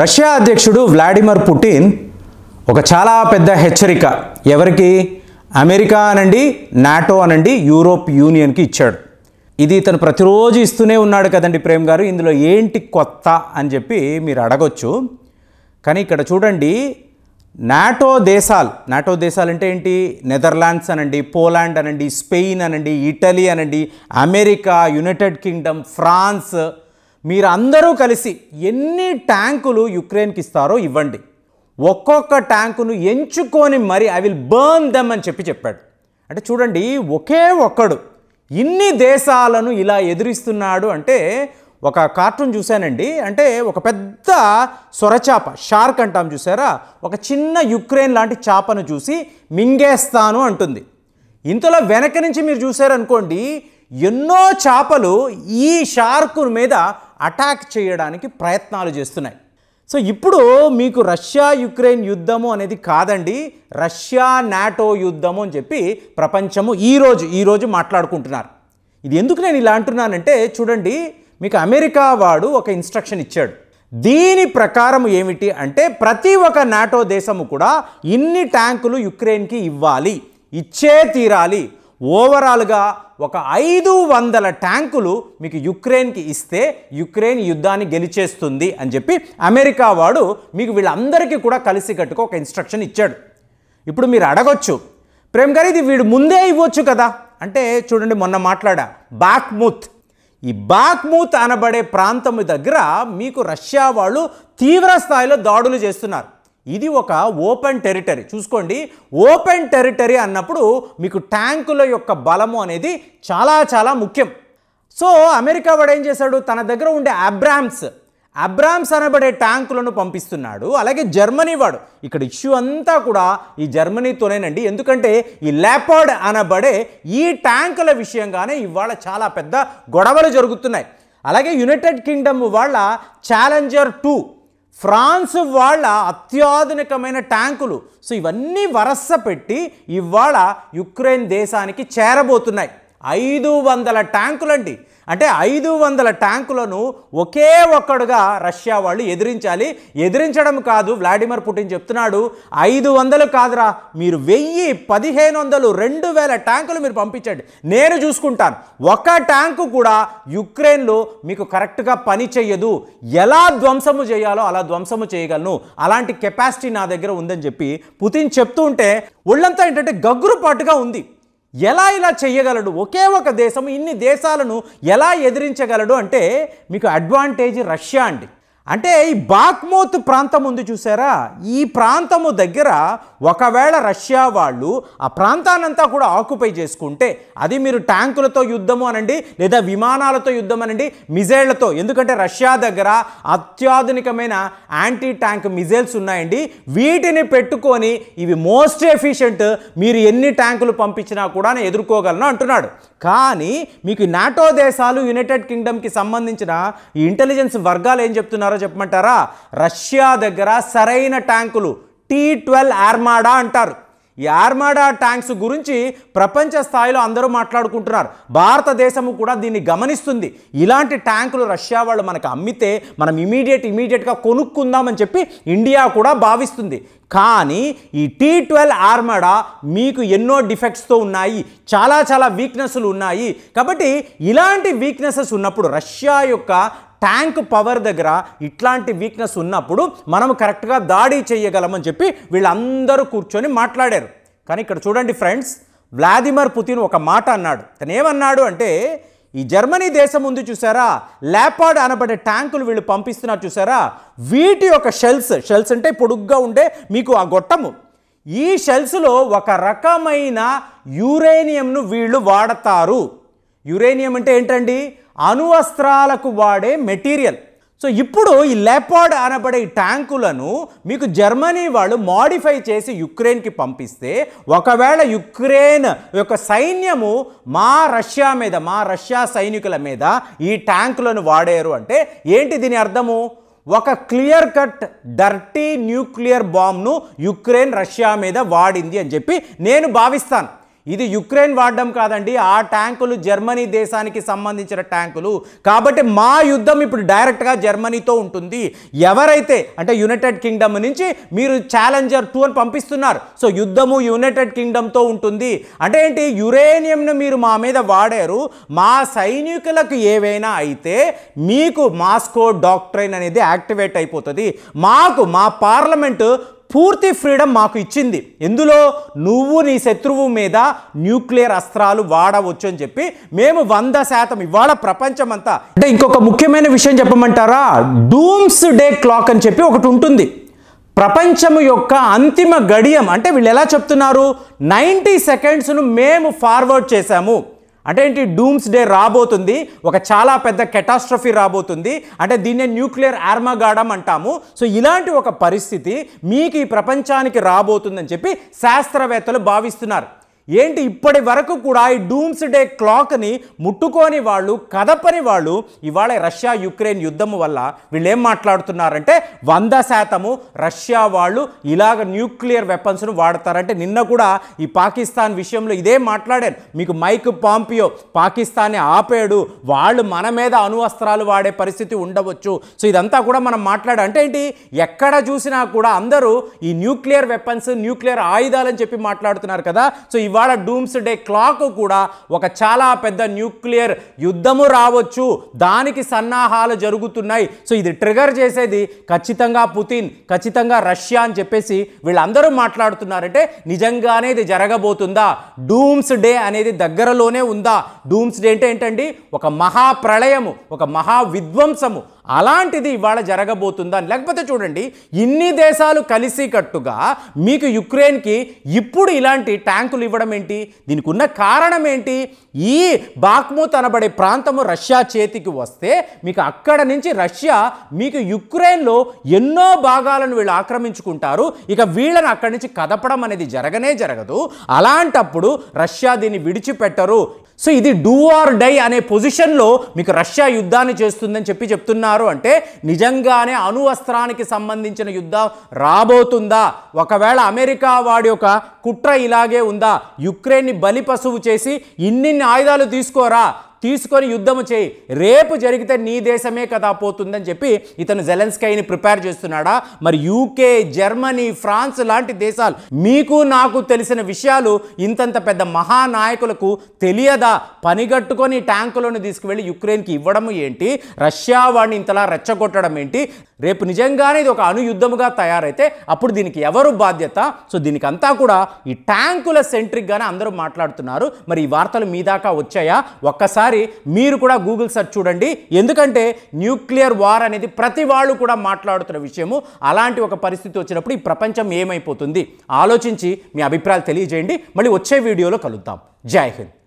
Russia అధ్యక్షుడు Vladimir Putin ఒక చాలా పెద్ద హెచ్చరిక ఎవరికి అమెరికా అనండి నాటో అనండి యూరోప్ యూనియన్కి ఇచ్చాడు ఇది ఇతను ప్రతిరోజు ఇస్తూనే ఉన్నాడు కదండి ప్రేమ్ గారు ఇందులో ఏంటి కొత్త అని చెప్పి మీరు అడగొచ్చు కానీ ఇక్కడ చూడండి నాటో దేశాలు నాటో దేశాలు అంటే ఏంటి నెదర్లాండ్స్ అనండి పోలాండ్ అనండి స్పెయిన్ అనండి ఇటలీ అనండి అమెరికా యునైటెడ్ కింగ్డమ్ ఫ్రాన్స్ మీరందరూ కలిసి ఎన్ని ట్యాంకులు యుక్రెయిన్కి ఇస్తారో ఇవ్వండి ఒక్కొక్క ట్యాంకును ఎంచుకొని మరి ఐ విల్ బర్న్ దెమ్ అని చెప్పి చెప్పాడు అంటే చూడండి ఒకే ఒక్కడు ఇన్ని దేశాలను ఇలా ఎదురిస్తున్నాడు అంటే ఒక కార్టూన్ చూశానండి అంటే ఒక పెద్ద సొరచాప షార్క్ అంటాం చూసారా ఒక చిన్న యుక్రెయిన్ లాంటి చేపను చూసి మింగేస్తాను అంటుంది ఇంతలో వెనక నుంచి మీరు చూశారనుకోండి ఎన్నో చేపలు ఈ షార్కు మీద అటాక్ చేయడానికి ప్రయత్నాలు చేస్తున్నాయి సో ఇప్పుడు మీకు రష్యా యుక్రెయిన్ యుద్ధము అనేది కాదండి రష్యా నాటో యుద్ధము అని చెప్పి ప్రపంచము ఈరోజు ఈరోజు మాట్లాడుకుంటున్నారు ఇది ఎందుకు నేను ఇలా అంటున్నానంటే చూడండి మీకు అమెరికా వాడు ఒక ఇన్స్ట్రక్షన్ ఇచ్చాడు దీని ప్రకారం ఏమిటి అంటే ప్రతి ఒక్క నాటో దేశము కూడా ఇన్ని ట్యాంకులు యుక్రెయిన్కి ఇవ్వాలి ఇచ్చే తీరాలి ఓవరాల్గా ఒక ఐదు వందల ట్యాంకులు మీకు యుక్రెయిన్కి ఇస్తే యుక్రెయిన్ యుద్ధాన్ని గెలిచేస్తుంది అని చెప్పి అమెరికా వాడు మీకు వీళ్ళందరికీ కూడా కలిసి కట్టుకు ఒక ఇన్స్ట్రక్షన్ ఇచ్చాడు ఇప్పుడు మీరు అడగొచ్చు ప్రేమ్ గారు ఇది వీడు ముందే ఇవ్వచ్చు కదా అంటే చూడండి మొన్న మాట్లాడా బాక్మూత్ ఈ బాక్మూత్ అనబడే ప్రాంతం దగ్గర మీకు రష్యా వాళ్ళు తీవ్ర స్థాయిలో దాడులు చేస్తున్నారు ఇది ఒక ఓపెన్ టెరిటరీ చూసుకోండి ఓపెన్ టెరిటరీ అన్నప్పుడు మీకు ట్యాంకుల యొక్క బలము అనేది చాలా చాలా ముఖ్యం సో అమెరికా వాడు ఏం చేశాడు తన దగ్గర ఉండే అబ్రామ్స్ అబ్రామ్స్ అనబడే ట్యాంకులను పంపిస్తున్నాడు అలాగే జర్మనీ వాడు ఇక్కడ ఇష్యూ అంతా కూడా ఈ జర్మనీతోనేనండి ఎందుకంటే ఈ ల్యాపర్డ్ అనబడే ఈ ట్యాంకుల విషయంగానే ఇవాళ చాలా పెద్ద గొడవలు జరుగుతున్నాయి అలాగే యునైటెడ్ కింగ్డమ్ వాళ్ళ ఛాలెంజర్ టూ ఫ్రాన్స్ వాళ్ళ అత్యాధునికమైన ట్యాంకులు సో ఇవన్నీ వరస పెట్టి ఇవాళ యుక్రెయిన్ దేశానికి చేరబోతున్నాయి ఐదు వందల ట్యాంకులండి అంటే ఐదు వందల ట్యాంకులను ఒకే ఒక్కడుగా రష్యా వాళ్ళు ఎదిరించాలి ఎదిరించడం కాదు వ్లాడిమిర్ పుటిన్ చెప్తున్నాడు ఐదు వందలు కాదురా మీరు వెయ్యి పదిహేను వందలు రెండు వేల ట్యాంకులు మీరు పంపించండి నేను చూసుకుంటాను ఒక ట్యాంకు కూడా యుక్రెయిన్లో మీకు కరెక్ట్గా పని చెయ్యదు ఎలా ధ్వంసము చేయాలో అలా ధ్వంసము చేయగలను అలాంటి కెపాసిటీ నా దగ్గర ఉందని చెప్పి పుతిన్ చెప్తూ ఉంటే ఒళ్ళంతా ఏంటంటే గగ్గురుపాటుగా ఉంది ఎలా ఇలా చేయగలడు ఒకే ఒక దేశం ఇన్ని దేశాలను ఎలా ఎదిరించగలడు అంటే మీకు అడ్వాంటేజ్ రష్యా అండి అంటే ఈ బాక్మోత్ ప్రాంతం ఉంది చూసారా ఈ ప్రాంతము దగ్గర ఒకవేళ రష్యా వాళ్ళు ఆ ప్రాంతానంతా కూడా ఆక్యుపై చేసుకుంటే అది మీరు ట్యాంకులతో యుద్ధము అనండి లేదా విమానాలతో యుద్ధం అనండి మిజైళ్లతో ఎందుకంటే రష్యా దగ్గర అత్యాధునికమైన యాంటీ ట్యాంక్ మిజైల్స్ ఉన్నాయండి వీటిని పెట్టుకొని ఇవి మోస్ట్ ఎఫిషియంట్ మీరు ఎన్ని ట్యాంకులు పంపించినా కూడా నేను ఎదుర్కోగలను అంటున్నాడు కానీ మీకు నాటో దేశాలు యునైటెడ్ కింగ్డమ్కి సంబంధించిన ఈ ఇంటెలిజెన్స్ వర్గాలు ఏం చెప్తున్నారు చెప్పమంటారో చెప్పమంటారా రష్యా దగ్గర సరైన ట్యాంకులు టీ ట్వెల్వ్ ఆర్మాడా అంటారు ఈ ఆర్మాడా ట్యాంక్స్ గురించి ప్రపంచ స్థాయిలో అందరూ మాట్లాడుకుంటున్నారు భారతదేశము కూడా దీన్ని గమనిస్తుంది ఇలాంటి ట్యాంకులు రష్యా వాళ్ళు మనకు అమ్మితే మనం ఇమీడియట్ ఇమీడియట్గా కొనుక్కుందామని చెప్పి ఇండియా కూడా భావిస్తుంది కానీ ఈ టీ ట్వెల్వ్ ఆర్మడా మీకు ఎన్నో డిఫెక్ట్స్తో ఉన్నాయి చాలా చాలా వీక్నెస్లు ఉన్నాయి కాబట్టి ఇలాంటి వీక్నెసెస్ ఉన్నప్పుడు రష్యా యొక్క ట్యాంక్ పవర్ దగ్గర ఇట్లాంటి వీక్నెస్ ఉన్నప్పుడు మనం కరెక్ట్గా దాడి చేయగలమని చెప్పి వీళ్ళందరూ కూర్చొని మాట్లాడారు కానీ ఇక్కడ చూడండి ఫ్రెండ్స్ వ్లాదిమిర్ పుతిన్ ఒక మాట అన్నాడు తను ఏమన్నాడు అంటే ఈ జర్మనీ దేశం ఉంది చూసారా ల్యాపాడ్ అనబడే ట్యాంకులు వీళ్ళు పంపిస్తున్నారు చూసారా వీటి యొక్క షెల్స్ షెల్స్ అంటే పొడుగ్గా ఉండే మీకు ఆ గొట్టము ఈ షెల్స్లో ఒక రకమైన యురేనియంను వీళ్ళు వాడతారు యురేనియం అంటే ఏంటండి అణువస్త్రాలకు వాడే మెటీరియల్ సో ఇప్పుడు ఈ లెపాడ్ అనబడే ట్యాంకులను మీకు జర్మనీ వాళ్ళు మాడిఫై చేసి యుక్రెయిన్కి పంపిస్తే ఒకవేళ యుక్రెయిన్ యొక్క సైన్యము మా రష్యా మీద మా రష్యా సైనికుల మీద ఈ ట్యాంకులను వాడారు అంటే ఏంటి దీని అర్థము ఒక క్లియర్ కట్ డర్టీ న్యూక్లియర్ బాంబ్ను యుక్రెయిన్ రష్యా మీద వాడింది అని చెప్పి నేను భావిస్తాను ఇది యుక్రెయిన్ వాడడం కాదండి ఆ ట్యాంకులు జర్మనీ దేశానికి సంబంధించిన ట్యాంకులు కాబట్టి మా యుద్ధం ఇప్పుడు డైరెక్ట్గా జర్మనీతో ఉంటుంది ఎవరైతే అంటే యునైటెడ్ కింగ్డమ్ నుంచి మీరు ఛాలెంజర్ టూ అని పంపిస్తున్నారు సో యుద్ధము యునైటెడ్ కింగ్డమ్తో ఉంటుంది అంటే ఏంటి యురేనియంను మీరు మా మీద వాడారు మా సైనికులకు ఏవైనా అయితే మీకు మాస్కో డాక్టరైన్ అనేది యాక్టివేట్ అయిపోతుంది మాకు మా పార్లమెంటు పూర్తి ఫ్రీడమ్ మాకు ఇచ్చింది ఎందులో నువ్వు నీ శత్రువు మీద న్యూక్లియర్ అస్త్రాలు వాడవచ్చు అని చెప్పి మేము వంద శాతం ఇవాళ ప్రపంచం అంతా అంటే ఇంకొక ముఖ్యమైన విషయం చెప్పమంటారా డూమ్స్ డే క్లాక్ అని చెప్పి ఒకటి ఉంటుంది ప్రపంచము యొక్క అంతిమ గడియం అంటే వీళ్ళు ఎలా చెప్తున్నారు నైంటీ సెకండ్స్ను మేము ఫార్వర్డ్ చేశాము అంటే ఏంటి డూమ్స్ డే రాబోతుంది ఒక చాలా పెద్ద కెటాస్ట్రఫీ రాబోతుంది అంటే దీన్నే న్యూక్లియర్ ఆర్మగాడం అంటాము సో ఇలాంటి ఒక పరిస్థితి మీకు ఈ ప్రపంచానికి రాబోతుందని చెప్పి శాస్త్రవేత్తలు భావిస్తున్నారు ఏంటి ఇప్పటి వరకు కూడా ఈ డూమ్స్ డే క్లాక్ని ముట్టుకోని వాళ్ళు కదపని వాళ్ళు ఇవాళ రష్యా యుక్రెయిన్ యుద్ధం వల్ల వీళ్ళు ఏం మాట్లాడుతున్నారంటే వంద శాతము రష్యా వాళ్ళు ఇలాగ న్యూక్లియర్ వెపన్స్ను వాడతారంటే నిన్న కూడా ఈ పాకిస్తాన్ విషయంలో ఇదే మాట్లాడారు మీకు మైక్ పాంపియో పాకిస్తాన్ని ఆపాడు వాళ్ళు మన మీద అణువస్త్రాలు వాడే పరిస్థితి ఉండవచ్చు సో ఇదంతా కూడా మనం మాట్లాడే అంటే ఏంటి ఎక్కడ చూసినా కూడా అందరూ ఈ న్యూక్లియర్ వెపన్స్ న్యూక్లియర్ ఆయుధాలని చెప్పి మాట్లాడుతున్నారు కదా సో ఇవాళ డూమ్స్ డే క్లాక్ కూడా ఒక చాలా పెద్ద న్యూక్లియర్ యుద్ధము రావచ్చు దానికి సన్నాహాలు జరుగుతున్నాయి సో ఇది ట్రిగర్ చేసేది ఖచ్చితంగా పుతిన్ ఖచ్చితంగా రష్యా అని చెప్పేసి వీళ్ళందరూ మాట్లాడుతున్నారంటే నిజంగానే ఇది జరగబోతుందా డూమ్స్ డే అనేది దగ్గరలోనే ఉందా డూమ్స్ డే అంటే ఏంటండి ఒక మహాప్రళయము ఒక మహా విధ్వంసము అలాంటిది ఇవాళ జరగబోతుందా లేకపోతే చూడండి ఇన్ని దేశాలు కలిసి కట్టుగా మీకు యుక్రెయిన్కి ఇప్పుడు ఇలాంటి ట్యాంకులు ఇవ్వడం ఏంటి దీనికి ఉన్న కారణం ఏంటి ఈ బాక్మూత్ అనబడే ప్రాంతము రష్యా చేతికి వస్తే మీకు అక్కడ నుంచి రష్యా మీకు యుక్రెయిన్లో ఎన్నో భాగాలను వీళ్ళు ఆక్రమించుకుంటారు ఇక వీళ్ళని అక్కడి నుంచి కదపడం అనేది జరగనే జరగదు అలాంటప్పుడు రష్యా దీన్ని విడిచిపెట్టరు సో ఇది డూ ఆర్ డై అనే పొజిషన్లో మీకు రష్యా యుద్ధాన్ని చేస్తుందని చెప్పి చెప్తున్నారు అంటే నిజంగానే అణువస్త్రానికి సంబంధించిన యుద్ధం రాబోతుందా ఒకవేళ అమెరికా వాడి యొక్క కుట్ర ఇలాగే ఉందా యుక్రెయిన్ని బలి చేసి ఇన్నిన్ని ఆయుధాలు తీసుకోరా తీసుకొని యుద్ధము చేయి రేపు జరిగితే నీ దేశమే కదా పోతుందని చెప్పి ఇతను జెలెన్స్కైని ప్రిపేర్ చేస్తున్నాడా మరి యూకే జర్మనీ ఫ్రాన్స్ లాంటి దేశాలు మీకు నాకు తెలిసిన విషయాలు ఇంతంత పెద్ద మహానాయకులకు తెలియదా పనిగట్టుకొని ట్యాంకులను తీసుకువెళ్ళి యుక్రెయిన్కి ఇవ్వడము ఏంటి రష్యా వాడిని ఇంతలా రెచ్చగొట్టడం ఏంటి రేపు నిజంగానే ఇది ఒక అనుయుద్ధముగా తయారైతే అప్పుడు దీనికి ఎవరు బాధ్యత సో దీనికి అంతా కూడా ఈ ట్యాంకుల సెంట్రిక్గానే అందరూ మాట్లాడుతున్నారు మరి ఈ వార్తలు మీ దాకా వచ్చాయా ఒక్కసారి ఒకసారి మీరు కూడా గూగుల్ సెర్చ్ చూడండి ఎందుకంటే న్యూక్లియర్ వార్ అనేది ప్రతి వాళ్ళు కూడా మాట్లాడుతున్న విషయము అలాంటి ఒక పరిస్థితి వచ్చినప్పుడు ఈ ప్రపంచం ఏమైపోతుంది ఆలోచించి మీ అభిప్రాయాలు తెలియజేయండి మళ్ళీ వచ్చే వీడియోలో కలుద్దాం జై హింద్